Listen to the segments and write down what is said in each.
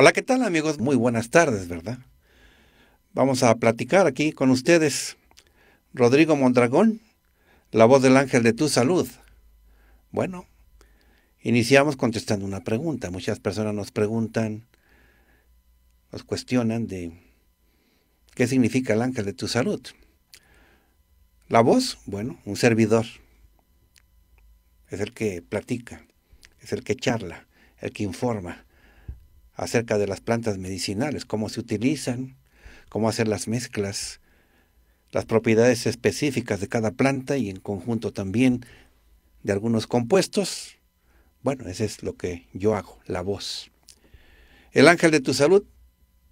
Hola, ¿qué tal amigos? Muy buenas tardes, ¿verdad? Vamos a platicar aquí con ustedes. Rodrigo Mondragón, la voz del ángel de tu salud. Bueno, iniciamos contestando una pregunta. Muchas personas nos preguntan, nos cuestionan de qué significa el ángel de tu salud. La voz, bueno, un servidor. Es el que platica, es el que charla, el que informa acerca de las plantas medicinales, cómo se utilizan, cómo hacer las mezclas, las propiedades específicas de cada planta y en conjunto también de algunos compuestos. Bueno, eso es lo que yo hago, la voz. El ángel de tu salud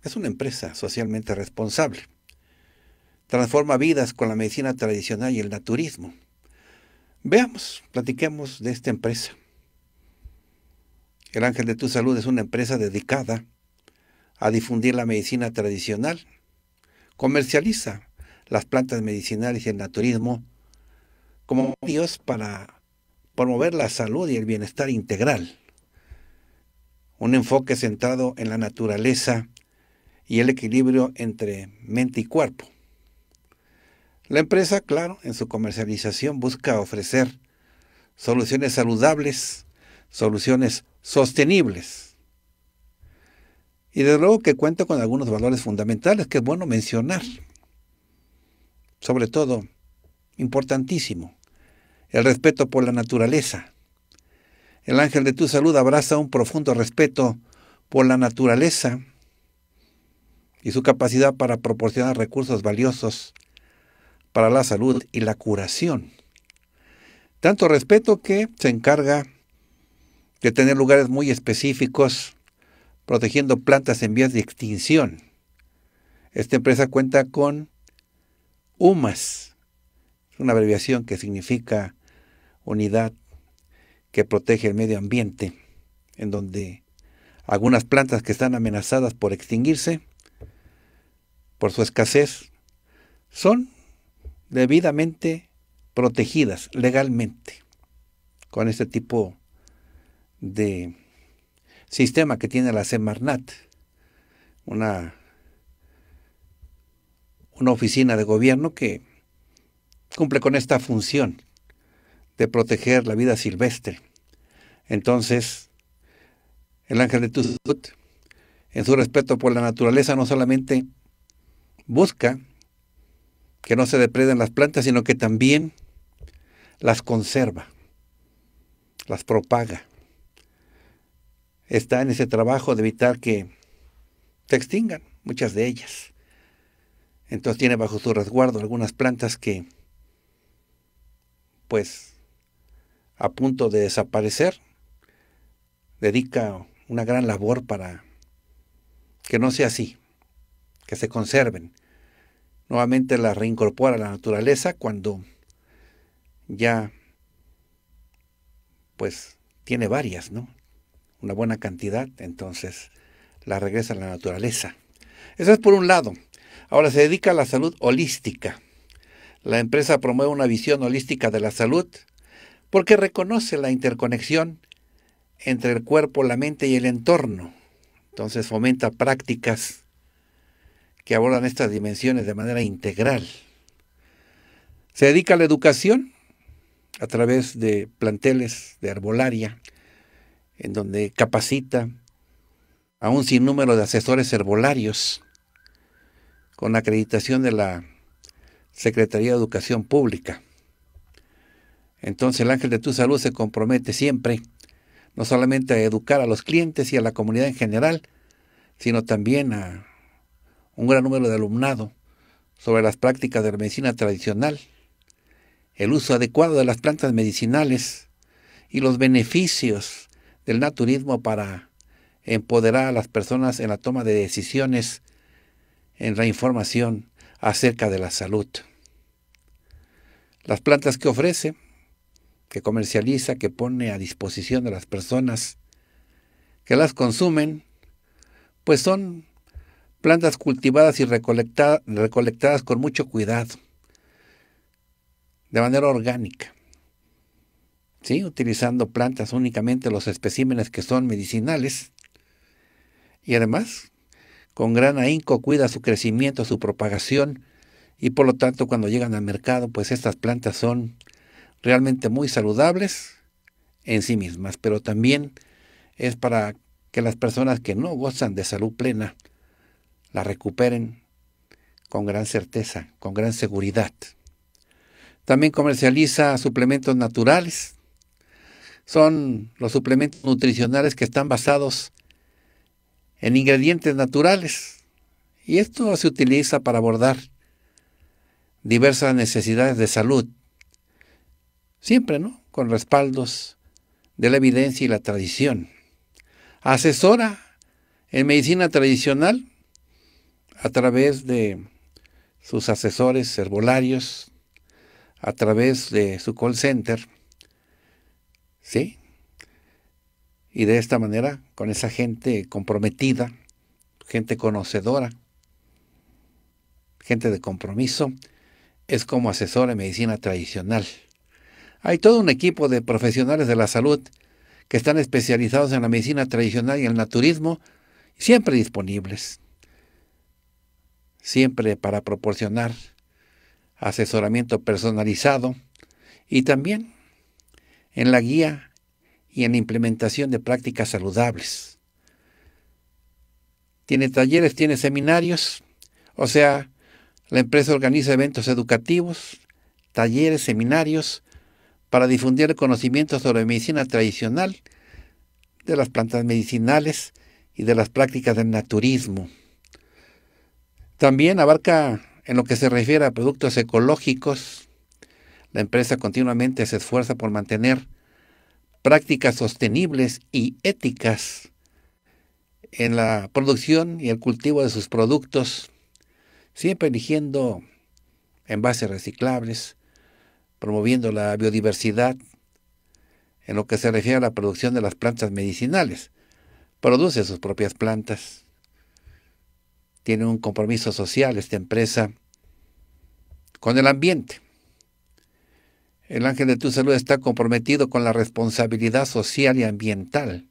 es una empresa socialmente responsable. Transforma vidas con la medicina tradicional y el naturismo. Veamos, platiquemos de esta empresa. El Ángel de tu Salud es una empresa dedicada a difundir la medicina tradicional. Comercializa las plantas medicinales y el naturismo como medios para promover la salud y el bienestar integral. Un enfoque centrado en la naturaleza y el equilibrio entre mente y cuerpo. La empresa, claro, en su comercialización busca ofrecer soluciones saludables, soluciones sostenibles. Y desde luego que cuenta con algunos valores fundamentales que es bueno mencionar. Sobre todo, importantísimo, el respeto por la naturaleza. El ángel de tu salud abraza un profundo respeto por la naturaleza y su capacidad para proporcionar recursos valiosos para la salud y la curación. Tanto respeto que se encarga de tener lugares muy específicos protegiendo plantas en vías de extinción. Esta empresa cuenta con UMAS, una abreviación que significa unidad que protege el medio ambiente, en donde algunas plantas que están amenazadas por extinguirse, por su escasez, son debidamente protegidas legalmente con este tipo de de sistema que tiene la Semarnat, una, una oficina de gobierno que cumple con esta función de proteger la vida silvestre. Entonces, el ángel de Tuzut, en su respeto por la naturaleza, no solamente busca que no se depreden las plantas, sino que también las conserva, las propaga está en ese trabajo de evitar que se extingan muchas de ellas. Entonces tiene bajo su resguardo algunas plantas que, pues, a punto de desaparecer, dedica una gran labor para que no sea así, que se conserven. Nuevamente las reincorpora a la naturaleza cuando ya, pues, tiene varias, ¿no? una buena cantidad, entonces la regresa a la naturaleza. Eso es por un lado. Ahora se dedica a la salud holística. La empresa promueve una visión holística de la salud porque reconoce la interconexión entre el cuerpo, la mente y el entorno. Entonces fomenta prácticas que abordan estas dimensiones de manera integral. Se dedica a la educación a través de planteles de arbolaria, en donde capacita a un sinnúmero de asesores herbolarios con acreditación de la Secretaría de Educación Pública. Entonces el ángel de tu salud se compromete siempre, no solamente a educar a los clientes y a la comunidad en general, sino también a un gran número de alumnado sobre las prácticas de la medicina tradicional, el uso adecuado de las plantas medicinales y los beneficios del naturismo para empoderar a las personas en la toma de decisiones, en la información acerca de la salud. Las plantas que ofrece, que comercializa, que pone a disposición de las personas que las consumen, pues son plantas cultivadas y recolectadas, con mucho cuidado, de manera orgánica utilizando plantas únicamente los especímenes que son medicinales. Y además, con gran ahínco cuida su crecimiento, su propagación, y por lo tanto cuando llegan al mercado, pues estas plantas son realmente muy saludables en sí mismas, pero también es para que las personas que no gozan de salud plena la recuperen con gran certeza, con gran seguridad. También comercializa suplementos naturales, son los suplementos nutricionales que están basados en ingredientes naturales. Y esto se utiliza para abordar diversas necesidades de salud. Siempre, ¿no? Con respaldos de la evidencia y la tradición. Asesora en medicina tradicional a través de sus asesores herbolarios, a través de su call center ¿Sí? Y de esta manera, con esa gente comprometida, gente conocedora, gente de compromiso, es como asesor en medicina tradicional. Hay todo un equipo de profesionales de la salud que están especializados en la medicina tradicional y el naturismo, siempre disponibles, siempre para proporcionar asesoramiento personalizado y también en la guía y en la implementación de prácticas saludables. Tiene talleres, tiene seminarios, o sea, la empresa organiza eventos educativos, talleres, seminarios, para difundir conocimientos sobre medicina tradicional, de las plantas medicinales y de las prácticas del naturismo. También abarca en lo que se refiere a productos ecológicos, la empresa continuamente se esfuerza por mantener prácticas sostenibles y éticas en la producción y el cultivo de sus productos, siempre eligiendo envases reciclables, promoviendo la biodiversidad en lo que se refiere a la producción de las plantas medicinales. Produce sus propias plantas. Tiene un compromiso social esta empresa con el ambiente. El ángel de tu salud está comprometido con la responsabilidad social y ambiental.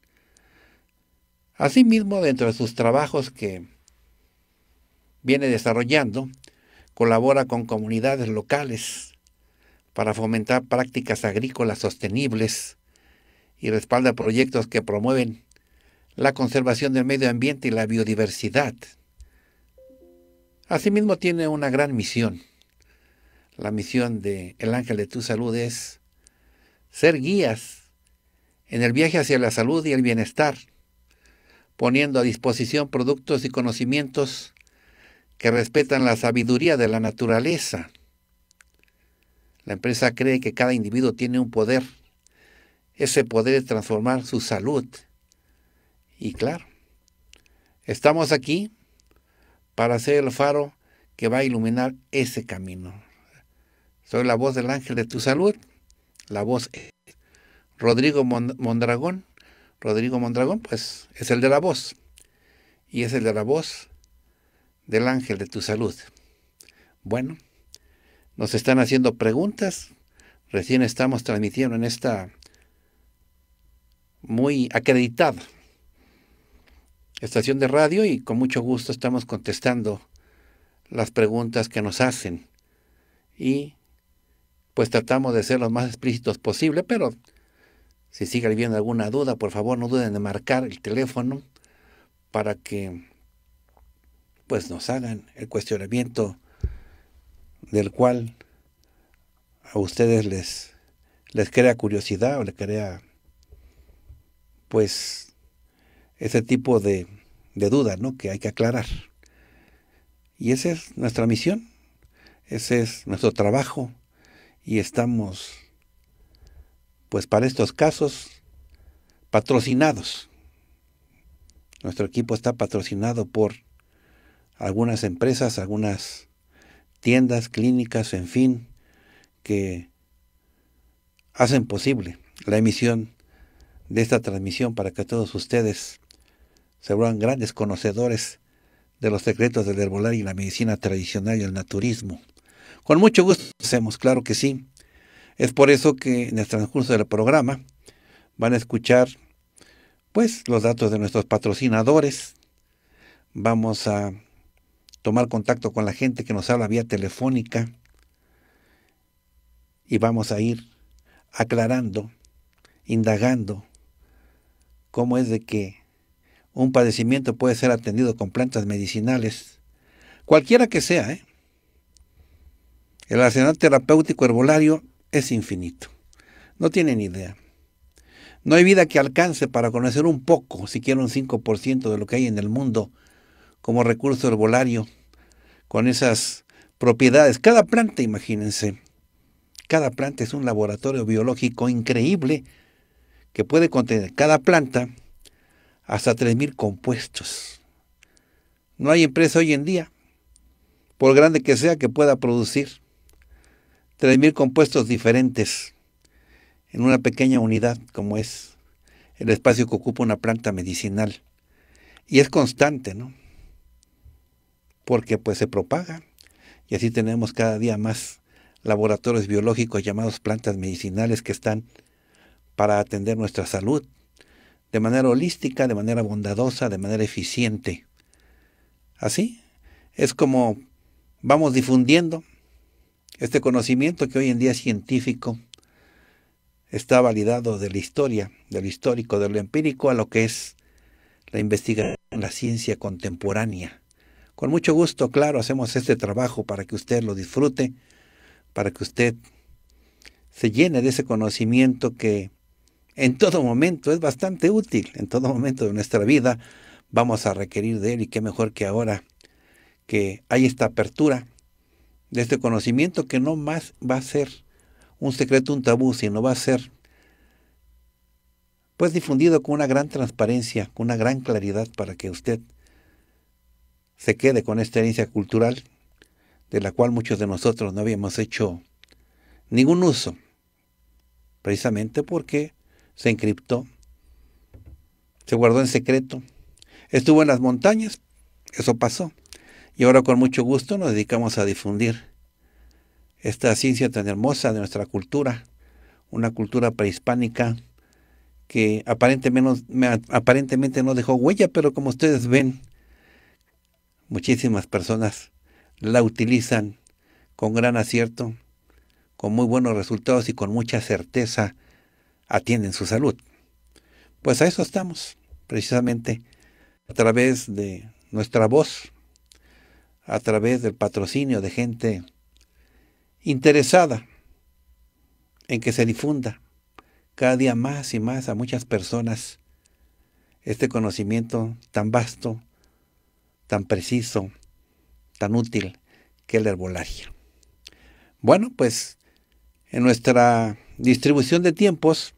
Asimismo, dentro de sus trabajos que viene desarrollando, colabora con comunidades locales para fomentar prácticas agrícolas sostenibles y respalda proyectos que promueven la conservación del medio ambiente y la biodiversidad. Asimismo, tiene una gran misión la misión de El Ángel de tu Salud es ser guías en el viaje hacia la salud y el bienestar, poniendo a disposición productos y conocimientos que respetan la sabiduría de la naturaleza. La empresa cree que cada individuo tiene un poder, ese poder de transformar su salud. Y claro, estamos aquí para ser el faro que va a iluminar ese camino. Soy la voz del ángel de tu salud, la voz eh, Rodrigo Mondragón. Rodrigo Mondragón, pues es el de la voz. Y es el de la voz del ángel de tu salud. Bueno, nos están haciendo preguntas. Recién estamos transmitiendo en esta muy acreditada estación de radio y con mucho gusto estamos contestando las preguntas que nos hacen y pues tratamos de ser los más explícitos posible, pero si sigue habiendo alguna duda, por favor no duden de marcar el teléfono para que pues nos hagan el cuestionamiento del cual a ustedes les, les crea curiosidad o les crea pues ese tipo de, duda, ¿no? que hay que aclarar. Y esa es nuestra misión, ese es nuestro trabajo y estamos, pues para estos casos, patrocinados. Nuestro equipo está patrocinado por algunas empresas, algunas tiendas, clínicas, en fin, que hacen posible la emisión de esta transmisión para que todos ustedes se vuelvan grandes conocedores de los secretos del herbolario y la medicina tradicional y el naturismo. Con mucho gusto hacemos, claro que sí. Es por eso que en el transcurso del programa van a escuchar pues los datos de nuestros patrocinadores. Vamos a tomar contacto con la gente que nos habla vía telefónica y vamos a ir aclarando, indagando cómo es de que un padecimiento puede ser atendido con plantas medicinales, cualquiera que sea, ¿eh? El arsenal terapéutico herbolario es infinito. No tienen idea. No hay vida que alcance para conocer un poco, siquiera un 5% de lo que hay en el mundo como recurso herbolario, con esas propiedades. Cada planta, imagínense, cada planta es un laboratorio biológico increíble que puede contener cada planta hasta 3.000 compuestos. No hay empresa hoy en día, por grande que sea, que pueda producir 3.000 compuestos diferentes en una pequeña unidad como es el espacio que ocupa una planta medicinal. Y es constante, ¿no? Porque pues se propaga y así tenemos cada día más laboratorios biológicos llamados plantas medicinales que están para atender nuestra salud de manera holística, de manera bondadosa, de manera eficiente. Así es como vamos difundiendo este conocimiento que hoy en día es científico está validado de la historia, del histórico, de lo empírico a lo que es la investigación, la ciencia contemporánea. Con mucho gusto, claro, hacemos este trabajo para que usted lo disfrute, para que usted se llene de ese conocimiento que en todo momento es bastante útil, en todo momento de nuestra vida vamos a requerir de él y qué mejor que ahora que hay esta apertura de este conocimiento que no más va a ser un secreto, un tabú, sino va a ser pues difundido con una gran transparencia, con una gran claridad para que usted se quede con esta herencia cultural de la cual muchos de nosotros no habíamos hecho ningún uso, precisamente porque se encriptó, se guardó en secreto, estuvo en las montañas, eso pasó, y ahora con mucho gusto nos dedicamos a difundir esta ciencia tan hermosa de nuestra cultura, una cultura prehispánica que aparentemente, aparentemente no dejó huella, pero como ustedes ven, muchísimas personas la utilizan con gran acierto, con muy buenos resultados y con mucha certeza atienden su salud. Pues a eso estamos, precisamente, a través de nuestra voz, a través del patrocinio de gente interesada en que se difunda cada día más y más a muchas personas este conocimiento tan vasto, tan preciso, tan útil que el la herbolaria. Bueno, pues en nuestra distribución de tiempos,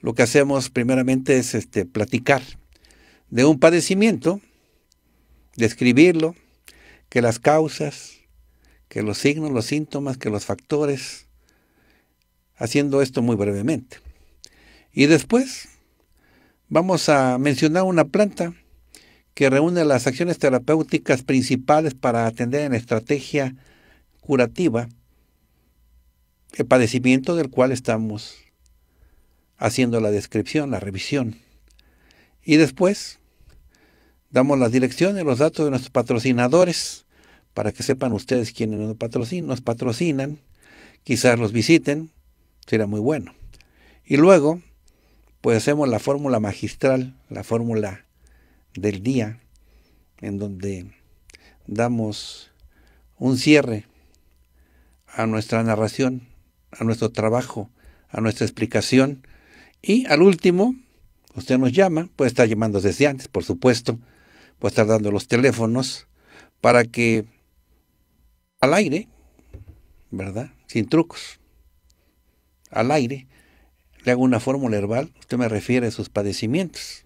lo que hacemos primeramente es este, platicar de un padecimiento, describirlo, que las causas, que los signos, los síntomas, que los factores, haciendo esto muy brevemente. Y después vamos a mencionar una planta que reúne las acciones terapéuticas principales para atender en estrategia curativa el padecimiento del cual estamos haciendo la descripción, la revisión. Y después damos las direcciones, los datos de nuestros patrocinadores para que sepan ustedes quiénes nos patrocinan, nos patrocinan, quizás los visiten, será muy bueno. Y luego, pues hacemos la fórmula magistral, la fórmula del día, en donde damos un cierre a nuestra narración, a nuestro trabajo, a nuestra explicación. Y al último, usted nos llama, puede estar llamando desde antes, por supuesto, puede estar dando los teléfonos para que al aire, ¿verdad? Sin trucos. Al aire, le hago una fórmula herbal, usted me refiere a sus padecimientos.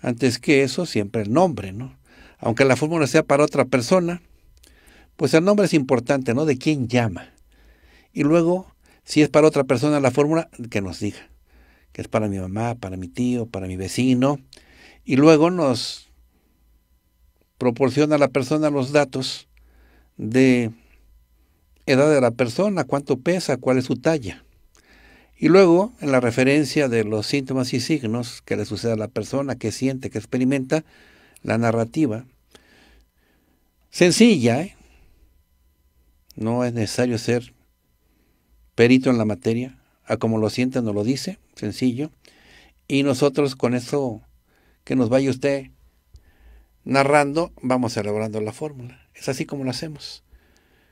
Antes que eso, siempre el nombre, ¿no? Aunque la fórmula sea para otra persona, pues el nombre es importante, ¿no? De quién llama. Y luego, si es para otra persona la fórmula, que nos diga, que es para mi mamá, para mi tío, para mi vecino. Y luego nos proporciona a la persona los datos de edad de la persona, cuánto pesa, cuál es su talla. Y luego, en la referencia de los síntomas y signos que le sucede a la persona, que siente, que experimenta, la narrativa. Sencilla, ¿eh? no es necesario ser perito en la materia, a como lo siente no lo dice, sencillo. Y nosotros con eso que nos vaya usted narrando, vamos elaborando la fórmula. Es así como lo hacemos.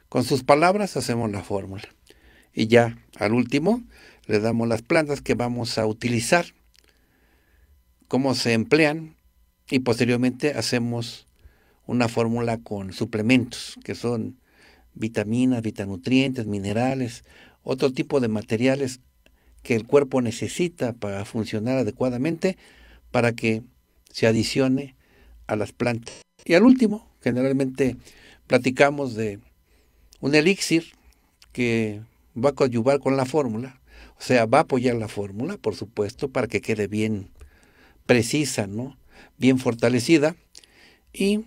Con sus palabras hacemos la fórmula. Y ya, al último, le damos las plantas que vamos a utilizar, cómo se emplean y posteriormente hacemos una fórmula con suplementos, que son vitaminas, vitanutrientes, minerales, otro tipo de materiales que el cuerpo necesita para funcionar adecuadamente para que se adicione a las plantas. Y al último, generalmente platicamos de un elixir que va a coadyuvar con la fórmula, o sea, va a apoyar la fórmula, por supuesto, para que quede bien precisa, ¿no? Bien fortalecida y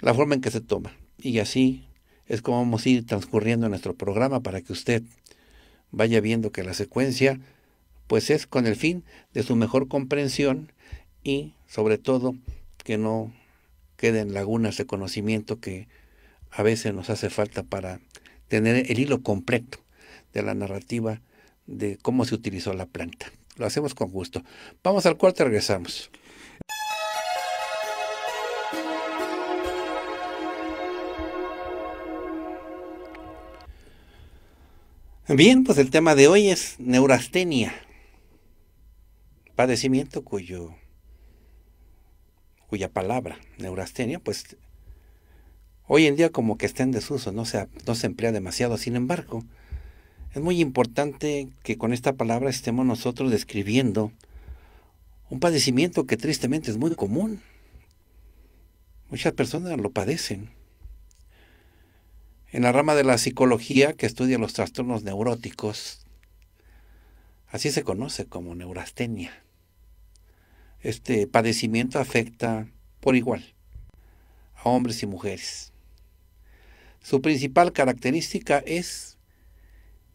la forma en que se toma. Y así es como vamos a ir transcurriendo nuestro programa para que usted vaya viendo que la secuencia pues es con el fin de su mejor comprensión y sobre todo que no queden lagunas de conocimiento que a veces nos hace falta para tener el hilo completo de la narrativa de cómo se utilizó la planta. Lo hacemos con gusto. Vamos al cuarto y regresamos. Bien, pues el tema de hoy es neurastenia, padecimiento cuyo cuya palabra, neurastenia, pues hoy en día como que está en desuso, no se, no se emplea demasiado. Sin embargo, es muy importante que con esta palabra estemos nosotros describiendo un padecimiento que tristemente es muy común. Muchas personas lo padecen. En la rama de la psicología que estudia los trastornos neuróticos, así se conoce como neurastenia este padecimiento afecta por igual a hombres y mujeres. Su principal característica es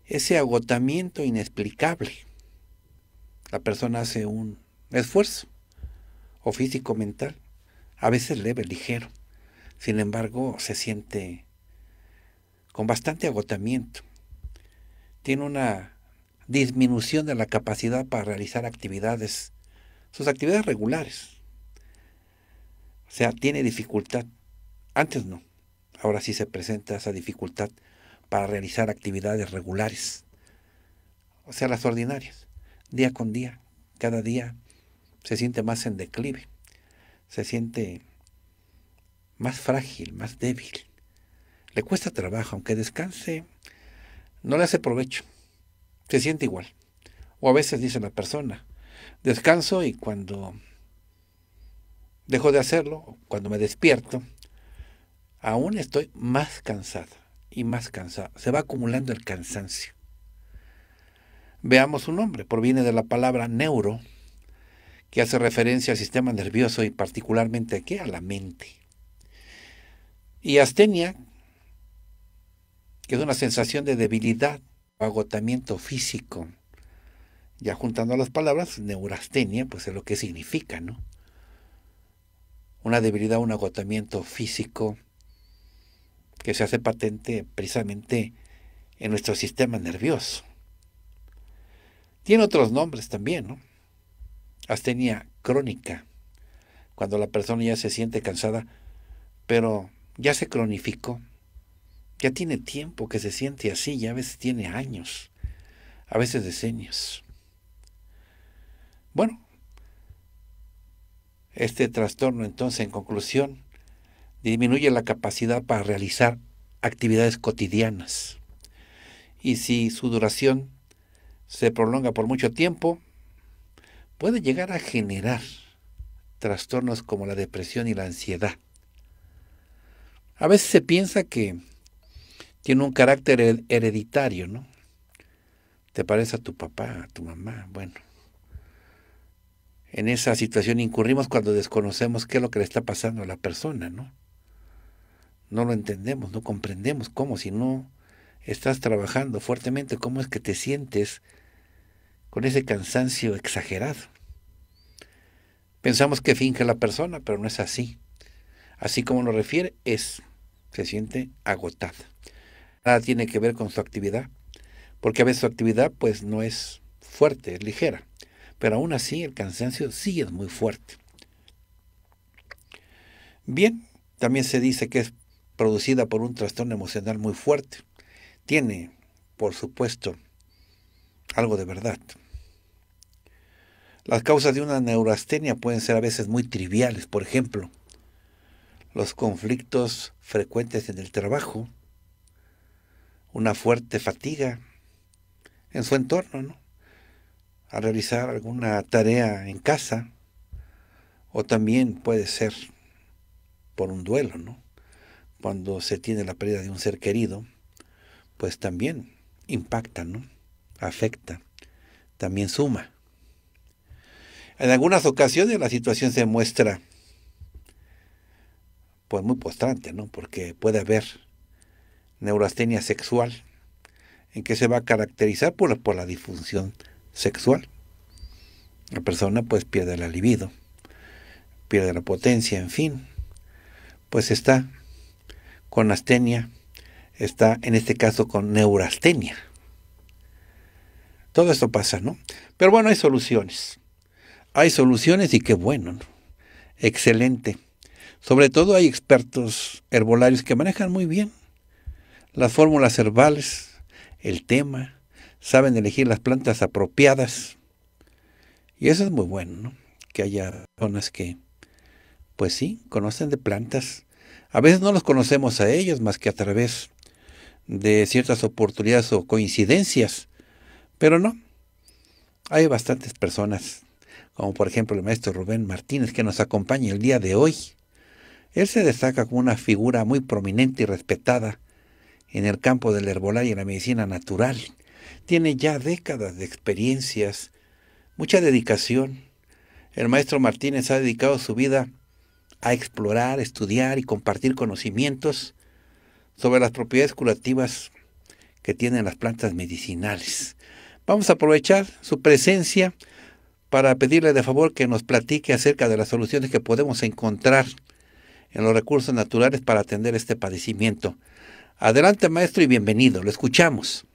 ese agotamiento inexplicable. La persona hace un esfuerzo, o físico, mental, a veces leve, ligero. Sin embargo, se siente con bastante agotamiento. Tiene una disminución de la capacidad para realizar actividades sus actividades regulares. O sea, tiene dificultad. Antes no. Ahora sí se presenta esa dificultad para realizar actividades regulares. O sea, las ordinarias. Día con día. Cada día se siente más en declive. Se siente más frágil, más débil. Le cuesta trabajo, aunque descanse, no le hace provecho. Se siente igual. O a veces dice la persona, descanso y cuando dejo de hacerlo, cuando me despierto, aún estoy más cansado y más cansado. Se va acumulando el cansancio. Veamos un nombre, proviene de la palabra neuro, que hace referencia al sistema nervioso y particularmente aquí a la mente. Y astenia, que es una sensación de debilidad o agotamiento físico ya juntando las palabras, neurastenia, pues es lo que significa, ¿no? Una debilidad, un agotamiento físico que se hace patente precisamente en nuestro sistema nervioso. Tiene otros nombres también, ¿no? Astenia crónica, cuando la persona ya se siente cansada, pero ya se cronificó, ya tiene tiempo que se siente así, ya a veces tiene años, a veces decenios. Bueno, este trastorno entonces en conclusión disminuye la capacidad para realizar actividades cotidianas. Y si su duración se prolonga por mucho tiempo, puede llegar a generar trastornos como la depresión y la ansiedad. A veces se piensa que tiene un carácter hereditario, ¿no? Te parece a tu papá, a tu mamá, bueno en esa situación incurrimos cuando desconocemos qué es lo que le está pasando a la persona, ¿no? No lo entendemos, no comprendemos cómo, si no estás trabajando fuertemente, cómo es que te sientes con ese cansancio exagerado. Pensamos que finge la persona, pero no es así. Así como lo refiere, es, se siente agotada. Nada tiene que ver con su actividad, porque a veces su actividad pues no es fuerte, es ligera pero aún así el cansancio sí es muy fuerte. Bien, también se dice que es producida por un trastorno emocional muy fuerte. Tiene, por supuesto, algo de verdad. Las causas de una neurastenia pueden ser a veces muy triviales, por ejemplo, los conflictos frecuentes en el trabajo, una fuerte fatiga en su entorno, ¿no? a realizar alguna tarea en casa o también puede ser por un duelo, ¿no? Cuando se tiene la pérdida de un ser querido, pues también impacta, ¿no? Afecta, también suma. En algunas ocasiones la situación se muestra pues muy postrante, ¿no? Porque puede haber neurastenia sexual en que se va a caracterizar por, por la disfunción sexual. La persona pues pierde la libido, pierde la potencia, en fin, pues está con astenia, está en este caso con neurastenia. Todo esto pasa, ¿no? Pero bueno, hay soluciones. Hay soluciones y qué bueno, ¿no? Excelente. Sobre todo hay expertos herbolarios que manejan muy bien las fórmulas herbales, el tema, saben elegir las plantas apropiadas. Y eso es muy bueno, ¿no? Que haya personas que, pues sí, conocen de plantas. A veces no los conocemos a ellos más que a través de ciertas oportunidades o coincidencias, pero no. Hay bastantes personas, como por ejemplo el maestro Rubén Martínez, que nos acompaña el día de hoy. Él se destaca como una figura muy prominente y respetada en el campo del la y y la medicina natural tiene ya décadas de experiencias, mucha dedicación. El maestro Martínez ha dedicado su vida a explorar, estudiar y compartir conocimientos sobre las propiedades curativas que tienen las plantas medicinales. Vamos a aprovechar su presencia para pedirle de favor que nos platique acerca de las soluciones que podemos encontrar en los recursos naturales para atender este padecimiento. Adelante, maestro, y bienvenido. Lo escuchamos.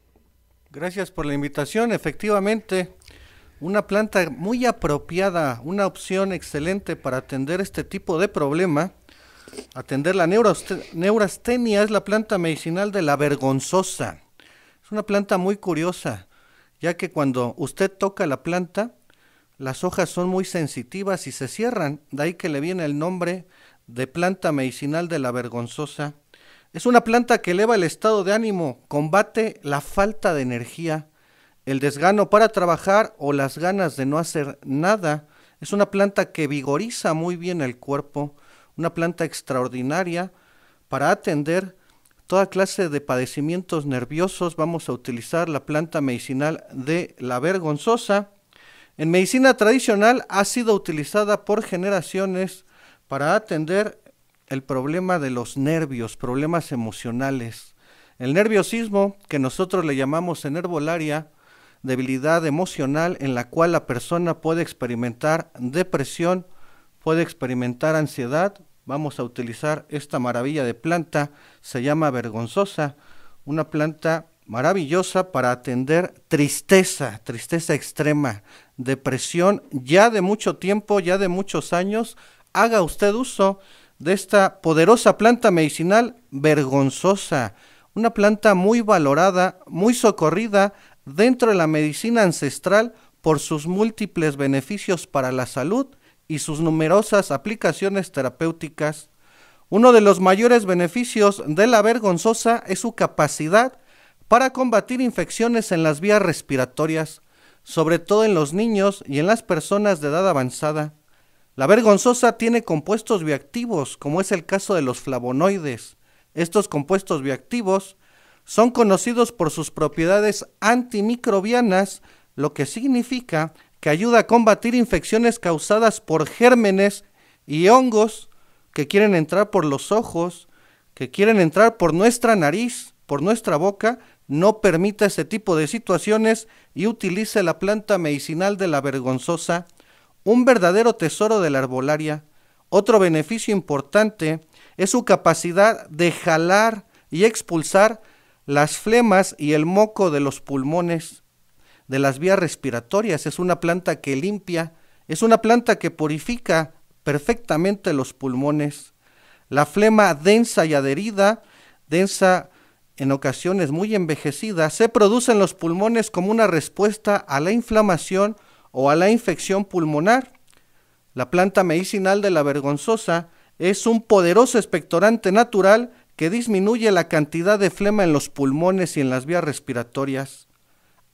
Gracias por la invitación. Efectivamente, una planta muy apropiada, una opción excelente para atender este tipo de problema. Atender la neurastenia es la planta medicinal de la vergonzosa. Es una planta muy curiosa, ya que cuando usted toca la planta, las hojas son muy sensitivas y se cierran, de ahí que le viene el nombre de planta medicinal de la vergonzosa es una planta que eleva el estado de ánimo, combate la falta de energía, el desgano para trabajar o las ganas de no hacer nada. Es una planta que vigoriza muy bien el cuerpo, una planta extraordinaria para atender toda clase de padecimientos nerviosos. Vamos a utilizar la planta medicinal de la vergonzosa. En medicina tradicional ha sido utilizada por generaciones para atender el problema de los nervios, problemas emocionales. El nerviosismo, que nosotros le llamamos en debilidad emocional en la cual la persona puede experimentar depresión, puede experimentar ansiedad. Vamos a utilizar esta maravilla de planta, se llama vergonzosa, una planta maravillosa para atender tristeza, tristeza extrema, depresión ya de mucho tiempo, ya de muchos años. Haga usted uso de esta poderosa planta medicinal vergonzosa, una planta muy valorada, muy socorrida dentro de la medicina ancestral por sus múltiples beneficios para la salud y sus numerosas aplicaciones terapéuticas. Uno de los mayores beneficios de la vergonzosa es su capacidad para combatir infecciones en las vías respiratorias, sobre todo en los niños y en las personas de edad avanzada. La vergonzosa tiene compuestos bioactivos, como es el caso de los flavonoides. Estos compuestos bioactivos son conocidos por sus propiedades antimicrobianas, lo que significa que ayuda a combatir infecciones causadas por gérmenes y hongos que quieren entrar por los ojos, que quieren entrar por nuestra nariz, por nuestra boca, no permita ese tipo de situaciones y utilice la planta medicinal de la vergonzosa un verdadero tesoro de la arbolaria. Otro beneficio importante es su capacidad de jalar y expulsar las flemas y el moco de los pulmones, de las vías respiratorias. Es una planta que limpia, es una planta que purifica perfectamente los pulmones. La flema densa y adherida, densa en ocasiones muy envejecida, se produce en los pulmones como una respuesta a la inflamación o a la infección pulmonar. La planta medicinal de la vergonzosa es un poderoso expectorante natural que disminuye la cantidad de flema en los pulmones y en las vías respiratorias.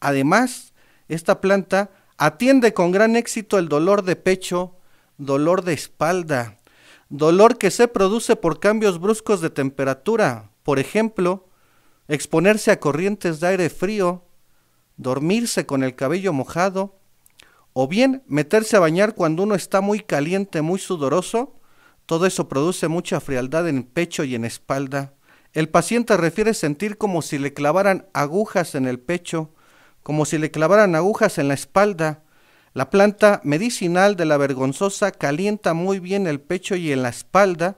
Además, esta planta atiende con gran éxito el dolor de pecho, dolor de espalda, dolor que se produce por cambios bruscos de temperatura, por ejemplo, exponerse a corrientes de aire frío, dormirse con el cabello mojado o bien meterse a bañar cuando uno está muy caliente, muy sudoroso. Todo eso produce mucha frialdad en pecho y en espalda. El paciente refiere sentir como si le clavaran agujas en el pecho, como si le clavaran agujas en la espalda. La planta medicinal de la vergonzosa calienta muy bien el pecho y en la espalda,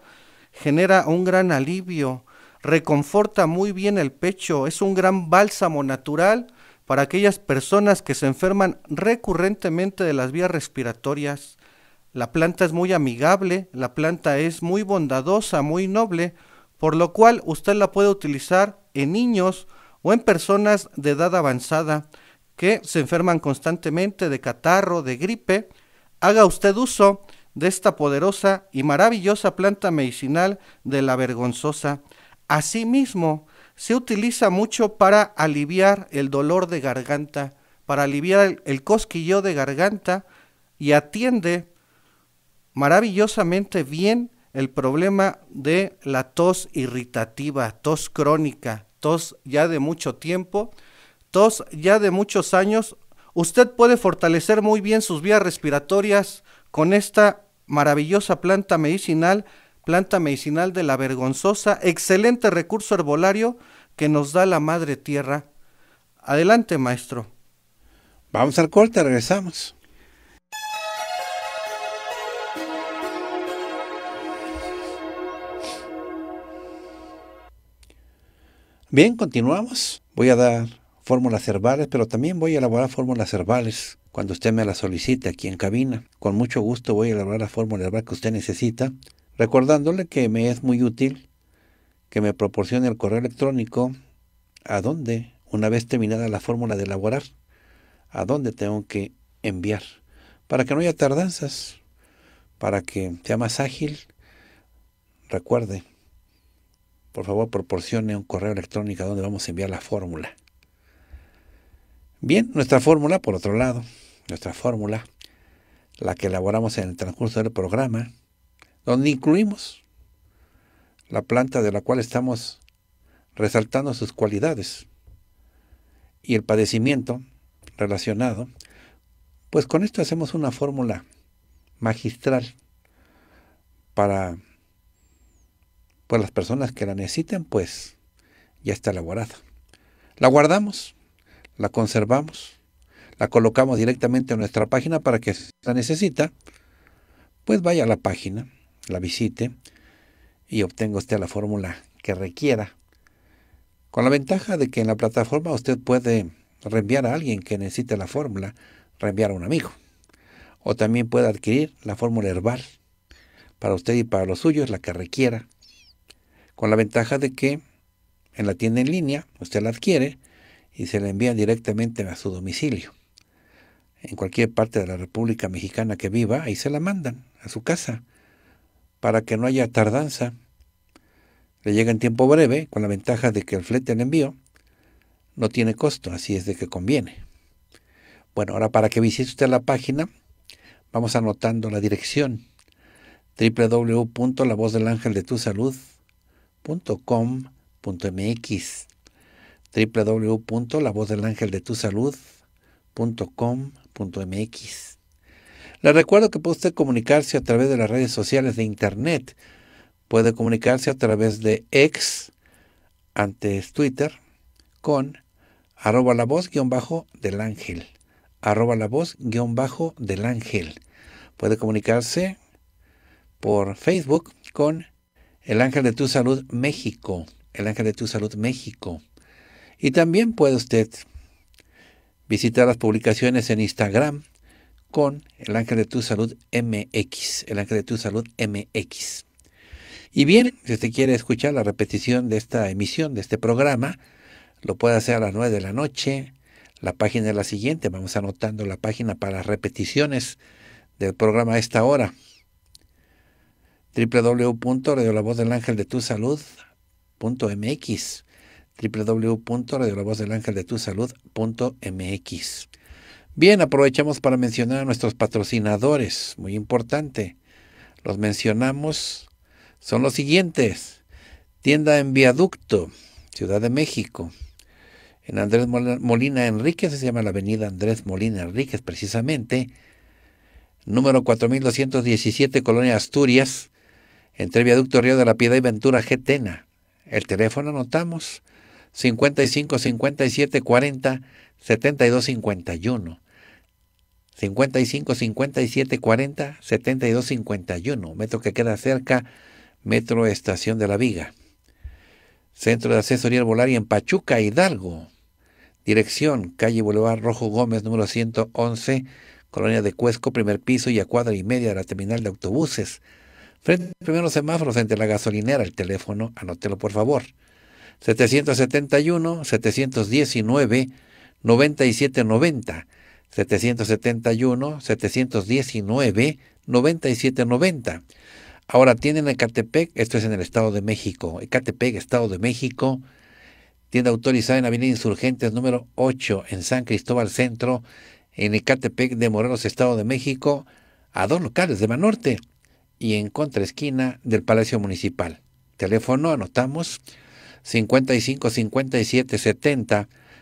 genera un gran alivio, reconforta muy bien el pecho, es un gran bálsamo natural para aquellas personas que se enferman recurrentemente de las vías respiratorias. La planta es muy amigable, la planta es muy bondadosa, muy noble, por lo cual usted la puede utilizar en niños o en personas de edad avanzada que se enferman constantemente de catarro, de gripe. Haga usted uso de esta poderosa y maravillosa planta medicinal de la vergonzosa. Asimismo, se utiliza mucho para aliviar el dolor de garganta, para aliviar el, cosquillo de garganta y atiende maravillosamente bien el problema de la tos irritativa, tos crónica, tos ya de mucho tiempo, tos ya de muchos años. Usted puede fortalecer muy bien sus vías respiratorias con esta maravillosa planta medicinal planta medicinal de la vergonzosa, excelente recurso herbolario que nos da la madre tierra. Adelante, maestro. Vamos al corte, regresamos. Bien, continuamos. Voy a dar fórmulas herbales, pero también voy a elaborar fórmulas herbales cuando usted me las solicite aquí en cabina. Con mucho gusto voy a elaborar la fórmula herbal que usted necesita recordándole que me es muy útil que me proporcione el correo electrónico a donde, una vez terminada la fórmula de elaborar, a dónde tengo que enviar, para que no haya tardanzas, para que sea más ágil. Recuerde, por favor, proporcione un correo electrónico a donde vamos a enviar la fórmula. Bien, nuestra fórmula, por otro lado, nuestra fórmula, la que elaboramos en el transcurso del programa, donde incluimos la planta de la cual estamos resaltando sus cualidades y el padecimiento relacionado, pues con esto hacemos una fórmula magistral para pues, las personas que la necesiten, pues ya está elaborada. La guardamos, la conservamos, la colocamos directamente en nuestra página para que si la necesita, pues vaya a la página la visite y obtenga usted la fórmula que requiera, con la ventaja de que en la plataforma usted puede reenviar a alguien que necesite la fórmula, reenviar a un amigo, o también puede adquirir la fórmula herbal para usted y para los suyos, la que requiera, con la ventaja de que en la tienda en línea usted la adquiere y se la envía directamente a su domicilio. En cualquier parte de la República Mexicana que viva, ahí se la mandan a su casa para que no haya tardanza. Le llega en tiempo breve, con la ventaja de que el flete en envío no tiene costo, así es de que conviene. Bueno, ahora para que visite usted la página, vamos anotando la dirección www.lavozdelangeldetusalud.com.mx www.lavozdelangeldetusalud.com.mx le recuerdo que puede usted comunicarse a través de las redes sociales de Internet. Puede comunicarse a través de ex, antes Twitter, con arroba la voz guión bajo del ángel. Arroba la voz guión bajo del ángel. Puede comunicarse por Facebook con el ángel de tu salud México. El ángel de tu salud México. Y también puede usted visitar las publicaciones en Instagram con el ángel de tu salud MX, el ángel de tu salud MX. Y bien, si usted quiere escuchar la repetición de esta emisión, de este programa, lo puede hacer a las 9 de la noche. La página es la siguiente, vamos anotando la página para las repeticiones del programa a esta hora. www.radiolavozdelangeldetusalud.mx www.radiolavozdelangeldetusalud.mx Bien, aprovechamos para mencionar a nuestros patrocinadores, muy importante. Los mencionamos, son los siguientes. Tienda en Viaducto, Ciudad de México. En Andrés Molina Enríquez, se llama la avenida Andrés Molina Enríquez precisamente. Número 4217, Colonia Asturias, entre Viaducto Río de la Piedad y Ventura Getena. El teléfono anotamos 55 40 7251. 55, 57, 40, 7251, Metro que queda cerca, Metro Estación de la Viga. Centro de Asesoría Arbolaria en Pachuca, Hidalgo. Dirección, calle Boulevard Rojo Gómez, número 111, Colonia de Cuesco, primer piso y a cuadra y media de la terminal de autobuses. Frente los primeros semáforos entre la gasolinera, el teléfono, anótelo por favor. 771, 719, 9790, 771, 719, 9790. Ahora tienen en Ecatepec, esto es en el Estado de México, Ecatepec, Estado de México, tienda autorizada en Avenida Insurgentes número 8 en San Cristóbal Centro, en Ecatepec de Morelos, Estado de México, a dos locales de Manorte, y en contraesquina del Palacio Municipal. Teléfono, anotamos, 55 57 70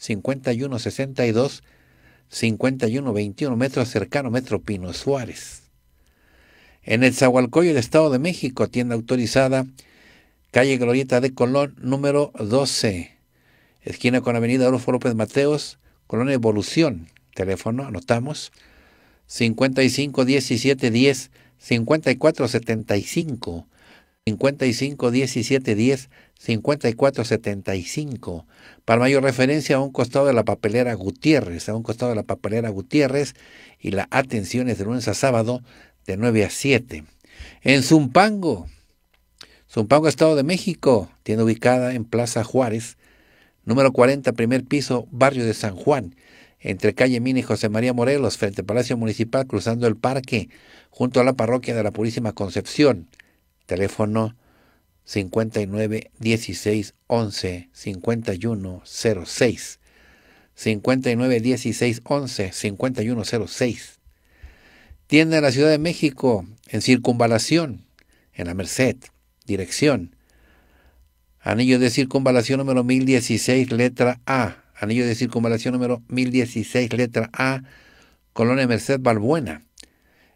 51, 62, 51, 21 cercano, metro Pino Suárez. En el Zahualcoyo, el Estado de México, tienda autorizada, calle Glorieta de Colón, número 12, esquina con avenida Orofo López Mateos, Colón Evolución, teléfono, anotamos, 55 17 10 54 75 55 17 10 54 75. Para mayor referencia, a un costado de la papelera Gutiérrez, a un costado de la papelera Gutiérrez y la atención es de lunes a sábado de 9 a 7. En Zumpango, Zumpango, Estado de México, tiene ubicada en Plaza Juárez, número 40, primer piso, barrio de San Juan, entre calle Mina y José María Morelos, frente al Palacio Municipal, cruzando el parque, junto a la parroquia de la Purísima Concepción teléfono 59 16 11 51 06. 59 16 11 51 06. Tienda en la Ciudad de México, en Circunvalación, en la Merced, dirección. Anillo de circunvalación número 1016, letra A. Anillo de circunvalación número 1016, letra A, Colonia Merced Balbuena.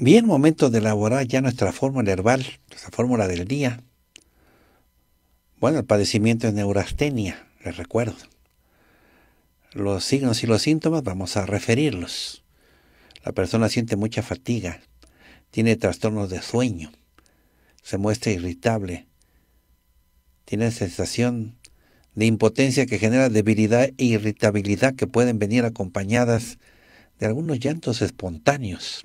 Bien momento de elaborar ya nuestra fórmula herbal, nuestra fórmula del día. Bueno, el padecimiento es neurastenia, les recuerdo. Los signos y los síntomas vamos a referirlos. La persona siente mucha fatiga, tiene trastornos de sueño, se muestra irritable, tiene sensación de impotencia que genera debilidad e irritabilidad que pueden venir acompañadas de algunos llantos espontáneos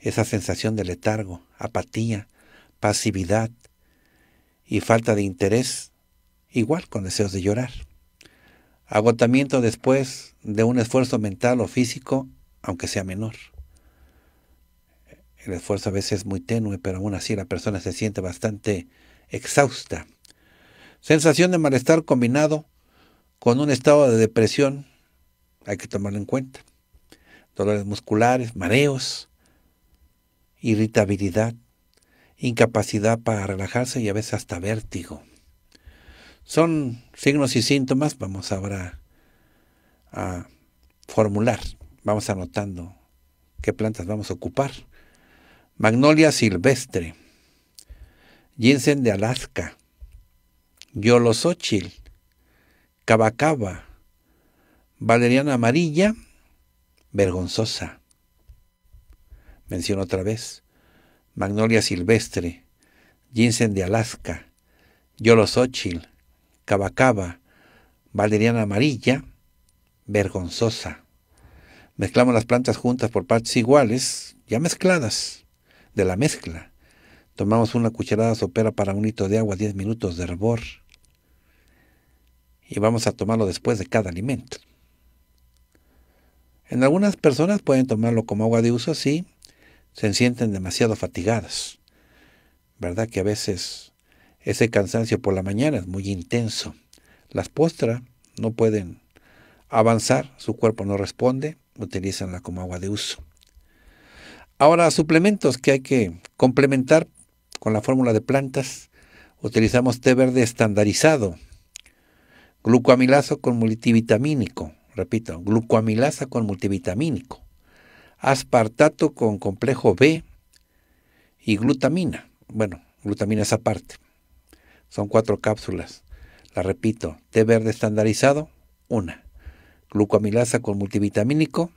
esa sensación de letargo, apatía, pasividad y falta de interés, igual con deseos de llorar. Agotamiento después de un esfuerzo mental o físico, aunque sea menor. El esfuerzo a veces es muy tenue, pero aún así la persona se siente bastante exhausta. Sensación de malestar combinado con un estado de depresión, hay que tomarlo en cuenta. Dolores musculares, mareos, irritabilidad, incapacidad para relajarse y a veces hasta vértigo. Son signos y síntomas, vamos ahora a formular, vamos anotando qué plantas vamos a ocupar. Magnolia silvestre, ginseng de Alaska, yolosochil, cabacaba, valeriana amarilla, vergonzosa, menciono otra vez, Magnolia Silvestre, Ginseng de Alaska, Yolosochil, Cabacaba, Valeriana Amarilla, Vergonzosa. Mezclamos las plantas juntas por partes iguales, ya mezcladas, de la mezcla. Tomamos una cucharada sopera para un litro de agua, 10 minutos de hervor. Y vamos a tomarlo después de cada alimento. En algunas personas pueden tomarlo como agua de uso, sí, se sienten demasiado fatigadas, ¿verdad? Que a veces ese cansancio por la mañana es muy intenso. Las postras no pueden avanzar, su cuerpo no responde, utilizanla como agua de uso. Ahora, suplementos que hay que complementar con la fórmula de plantas, utilizamos té verde estandarizado, Glucoamilasa con multivitamínico, repito, glucoamilasa con multivitamínico, aspartato con complejo B y glutamina. Bueno, glutamina es aparte. Son cuatro cápsulas. La repito, té verde estandarizado, una. glucomilasa con multivitamínico,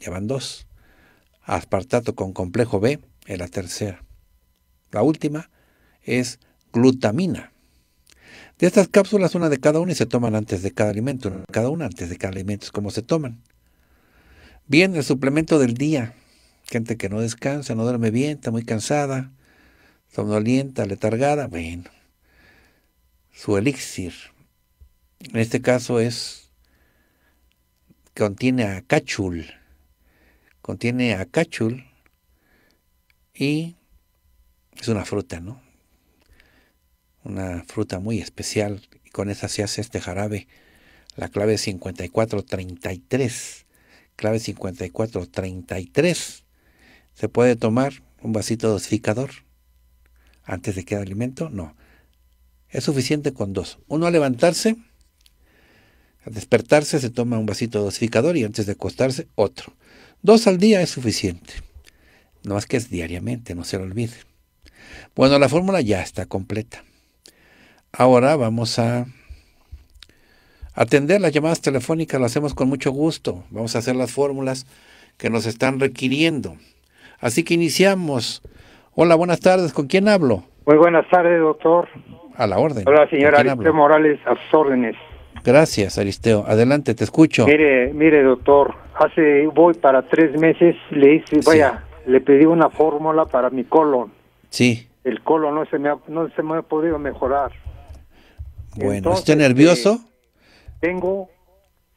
llevan dos. Aspartato con complejo B, es la tercera. La última es glutamina. De estas cápsulas, una de cada una y se toman antes de cada alimento. Cada una antes de cada alimento es como se toman. Bien, el suplemento del día. Gente que no descansa, no duerme bien, está muy cansada, somnolienta, letargada. Bueno, su elixir. En este caso es contiene acachul. Contiene acáchul y es una fruta, ¿no? Una fruta muy especial y con esa se hace este jarabe. La clave es 5433 clave 5433, se puede tomar un vasito dosificador antes de cada alimento, no. Es suficiente con dos. Uno al levantarse, al despertarse se toma un vasito dosificador y antes de acostarse otro. Dos al día es suficiente. No más que es diariamente, no se lo olvide. Bueno, la fórmula ya está completa. Ahora vamos a Atender las llamadas telefónicas lo hacemos con mucho gusto. Vamos a hacer las fórmulas que nos están requiriendo. Así que iniciamos. Hola, buenas tardes. ¿Con quién hablo? Muy buenas tardes, doctor. A la orden. Hola, señora Aristeo Morales, a sus órdenes. Gracias, Aristeo. Adelante, te escucho. Mire, mire, doctor. Hace, voy para tres meses, le hice, vaya, le pedí una fórmula para mi colon. Sí. El colon no se me ha, no se me ha podido mejorar. Bueno, ¿usted ¿está nervioso? Eh, tengo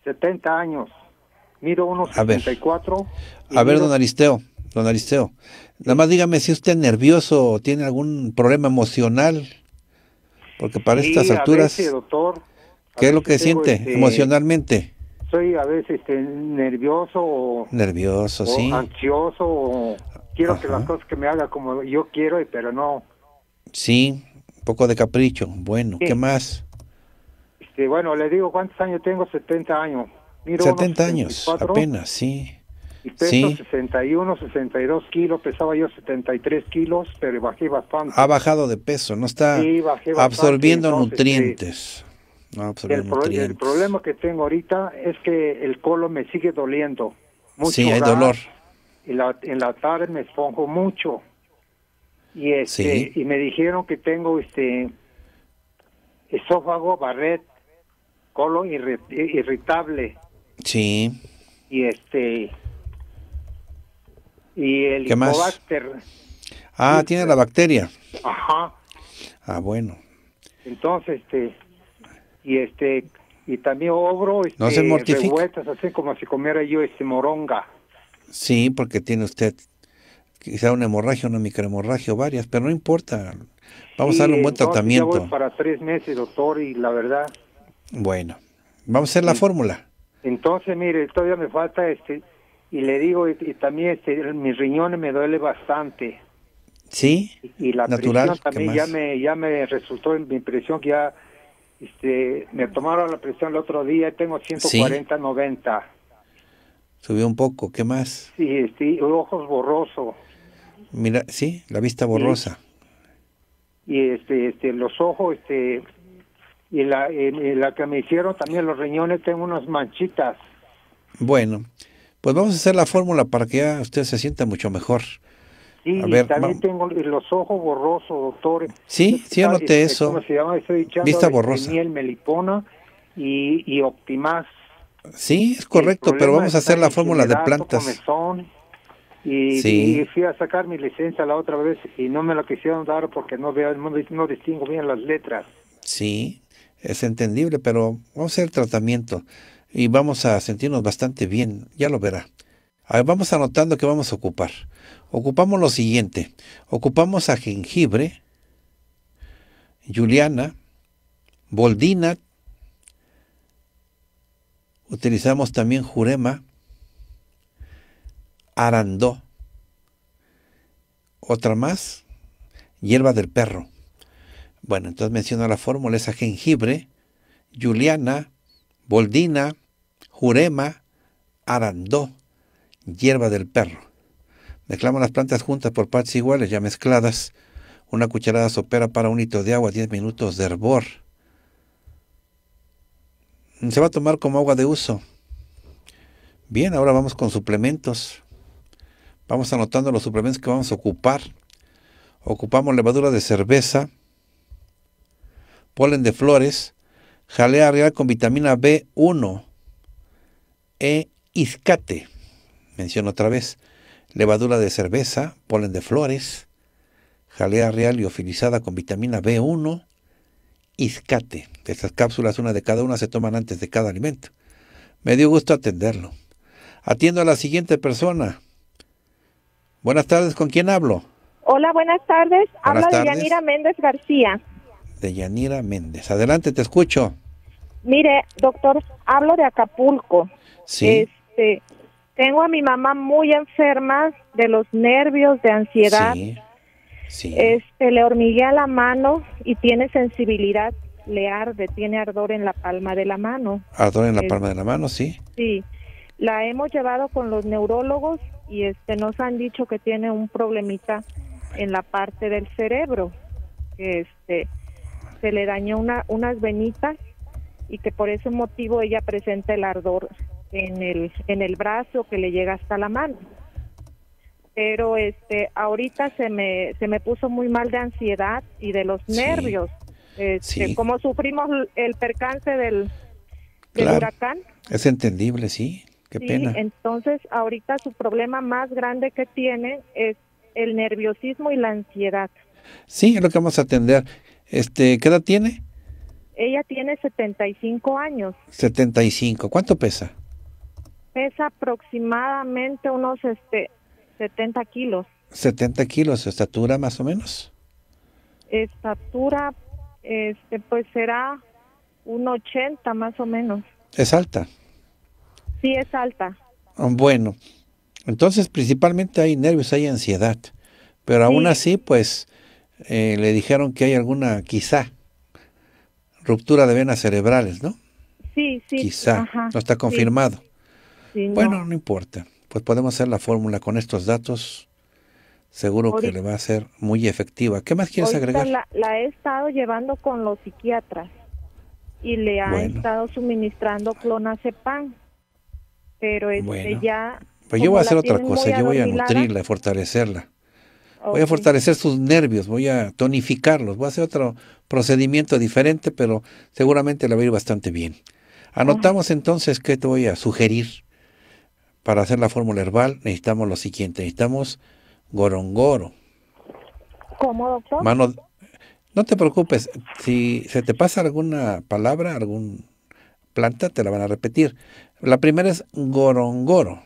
70 años, miro unos 74. A ver, a ver don Aristeo, don Aristeo, nada más dígame si usted es nervioso o tiene algún problema emocional, porque para estas alturas... ¿Qué es lo que siente este, emocionalmente? Soy a veces este, nervioso o... Nervioso, Ansioso quiero que las cosas que me haga como yo quiero, pero no. Sí, un poco de capricho. Bueno, ¿qué más? bueno, le digo cuántos años tengo, 70 años. 70 años, apenas, sí. Y peso sí. 61, 62 kilos, pesaba yo 73 kilos, pero bajé bastante. Ha bajado de peso, no está absorbiendo nutrientes. el, problema que tengo ahorita es que el colon me sigue doliendo. Mucho sí, hay dolor. Y la, en la tarde me esponjo mucho. Y, este, y me dijeron que tengo este esófago Barrett colon irritable. Sí. Y este y el ¿Qué Ah, tiene la bacteria. Ajá. Ah, bueno. Entonces, este y este y también obro este, ¿No se así como si comiera yo este moronga. Sí, porque tiene usted quizá una hemorragia, una microhemorragia o varias, pero no importa. Vamos a darle un buen tratamiento. para tres meses, doctor, y la verdad bueno, vamos a hacer la fórmula. Entonces, mire, todavía me falta este, y le digo, y, también este, mis riñones me duele bastante. Sí. Y, la presión también ya me, ya me resultó en mi presión que ya este, me tomaron la presión el otro día y tengo 140, 90. Subió un poco, ¿qué más? Sí, sí, este, ojos borrosos. Mira, sí, la vista borrosa. Y este, este, los ojos, este, y la, en la que me hicieron también los riñones tengo unas manchitas. Bueno, pues vamos a hacer la fórmula para que ya usted se sienta mucho mejor. Sí, también tengo los ojos borrosos, doctor. Sí, sí, anote eso. Vista borrosa. miel melipona y, y optimaz. Sí, es correcto, pero vamos a hacer la fórmula de plantas. y, sí. y, fui a sacar mi licencia la otra vez y no me la quisieron dar porque no veo, no, no distingo bien las letras. Sí es entendible, pero vamos a hacer tratamiento y vamos a sentirnos bastante bien, ya lo verá. A vamos anotando que vamos a ocupar. Ocupamos lo siguiente, ocupamos a jengibre, juliana, boldina, utilizamos también jurema, arandó, otra más, hierba del perro. Bueno, entonces menciona la fórmula, esa jengibre, juliana, boldina, jurema, arandó, hierba del perro. Mezclamos las plantas juntas por partes iguales, ya mezcladas. Una cucharada sopera para un hito de agua, 10 minutos de hervor. Se va a tomar como agua de uso. Bien, ahora vamos con suplementos. Vamos anotando los suplementos que vamos a ocupar. Ocupamos levadura de cerveza, polen de flores, jalea real con vitamina B1 e iscate, menciono otra vez, levadura de cerveza, polen de flores, jalea real y ofilizada con vitamina B1, iscate. Estas cápsulas, una de cada una, se toman antes de cada alimento. Me dio gusto atenderlo. Atiendo a la siguiente persona. Buenas tardes, ¿con quién hablo? Hola, buenas tardes. Habla Habla Yanira Méndez García de Yanira Méndez. Adelante, te escucho. Mire, doctor, hablo de Acapulco. Sí. Este, tengo a mi mamá muy enferma de los nervios, de ansiedad. Sí. sí. Este, le hormiguea la mano y tiene sensibilidad, le arde, tiene ardor en la palma de la mano. Ardor en la palma de la mano, sí. Sí. La hemos llevado con los neurólogos y este nos han dicho que tiene un problemita en la parte del cerebro. Este, se le dañó unas venitas y que por ese motivo ella presenta el ardor en el, en el brazo que le llega hasta la mano. Pero este, ahorita se me, se me puso muy mal de ansiedad y de los nervios. Este, como sufrimos el percance del, huracán. Es entendible, sí. Qué pena. Entonces, ahorita su problema más grande que tiene es el nerviosismo y la ansiedad. Sí, es lo que vamos a atender. Este, ¿Qué edad tiene? Ella tiene 75 años. 75. ¿Cuánto pesa? Pesa aproximadamente unos este, 70 kilos. 70 kilos, estatura más o menos. Estatura, este, pues será un 80 más o menos. ¿Es alta? Sí, es alta. Ah, bueno, entonces principalmente hay nervios, hay ansiedad, pero aún así, pues eh, le dijeron que hay alguna, quizá, ruptura de venas cerebrales, ¿no? Sí, sí. Quizá, no está confirmado. bueno, no. importa. Pues podemos hacer la fórmula con estos datos. Seguro que le va a ser muy efectiva. ¿Qué más quieres agregar? La, he estado llevando con los psiquiatras y le han estado suministrando clonazepam. Pero este ya... Pues yo voy a hacer otra cosa, yo voy a nutrirla y fortalecerla. Voy a fortalecer sus nervios, voy a tonificarlos, voy a hacer otro procedimiento diferente, pero seguramente le va a ir bastante bien. Anotamos entonces qué te voy a sugerir. Para hacer la fórmula herbal necesitamos lo siguiente, necesitamos gorongoro. ¿Cómo, doctor? no te preocupes, si se te pasa alguna palabra, alguna planta, te la van a repetir. La primera es gorongoro,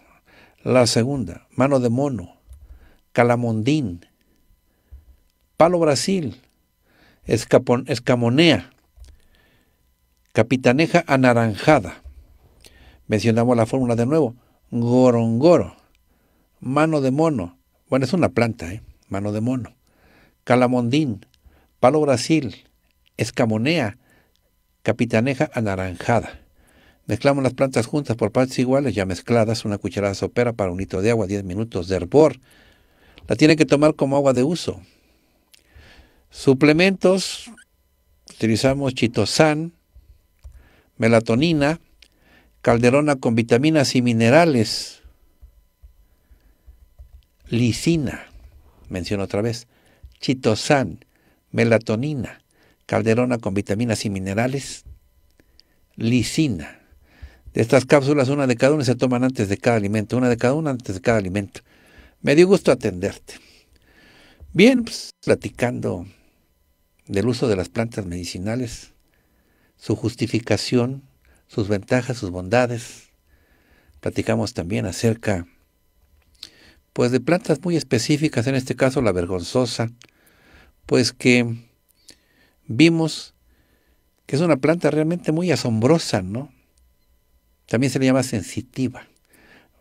la segunda, mano de mono, calamondín, Palo Brasil, escamonea, capitaneja anaranjada. Mencionamos la fórmula de nuevo, gorongoro, mano de mono. Bueno, es una planta, ¿eh? mano de mono. Calamondín, palo Brasil, escamonea, capitaneja anaranjada. Mezclamos las plantas juntas por partes iguales, ya mezcladas, una cucharada sopera para un litro de agua, 10 minutos de hervor. La tiene que tomar como agua de uso. Suplementos, utilizamos chitosan, melatonina, calderona con vitaminas y minerales, lisina, menciono otra vez, chitosan, melatonina, calderona con vitaminas y minerales, lisina. De estas cápsulas, una de cada una se toman antes de cada alimento, una de cada una antes de cada alimento. Me dio gusto atenderte. Bien, pues, platicando del uso de las plantas medicinales, su justificación, sus ventajas, sus bondades. Platicamos también acerca pues de plantas muy específicas, en este caso la vergonzosa, pues que vimos que es una planta realmente muy asombrosa, ¿no? También se le llama sensitiva.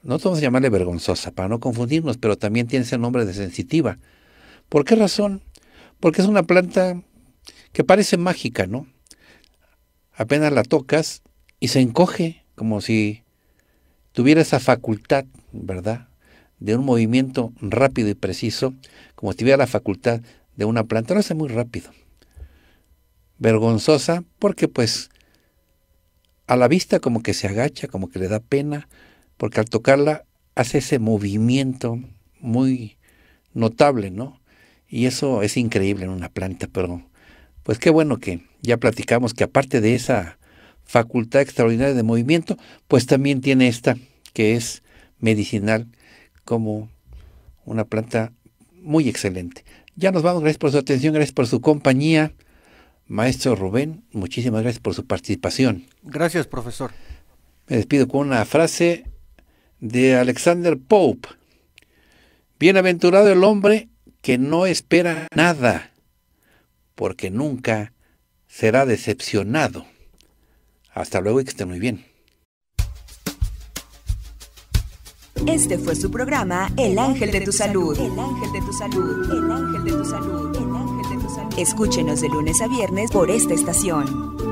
No vamos a llamarle vergonzosa para no confundirnos, pero también tiene ese nombre de sensitiva. ¿Por qué razón? Porque es una planta que parece mágica, ¿no? Apenas la tocas y se encoge como si tuviera esa facultad, ¿verdad? De un movimiento rápido y preciso, como si tuviera la facultad de una planta. Lo hace muy rápido. Vergonzosa porque pues a la vista como que se agacha, como que le da pena, porque al tocarla hace ese movimiento muy notable, ¿no? Y eso es increíble en una planta, pero pues qué bueno que ya platicamos que aparte de esa facultad extraordinaria de movimiento, pues también tiene esta que es medicinal como una planta muy excelente. Ya nos vamos, gracias por su atención, gracias por su compañía. Maestro Rubén, muchísimas gracias por su participación. Gracias, profesor. Me despido con una frase de Alexander Pope. Bienaventurado el hombre que no espera nada porque nunca será decepcionado. Hasta luego y que esté muy bien. Este fue su programa El Ángel de tu Salud. El Ángel de tu Salud. El Ángel de tu Salud. El Ángel de tu Salud. Escúchenos de lunes a viernes por esta estación.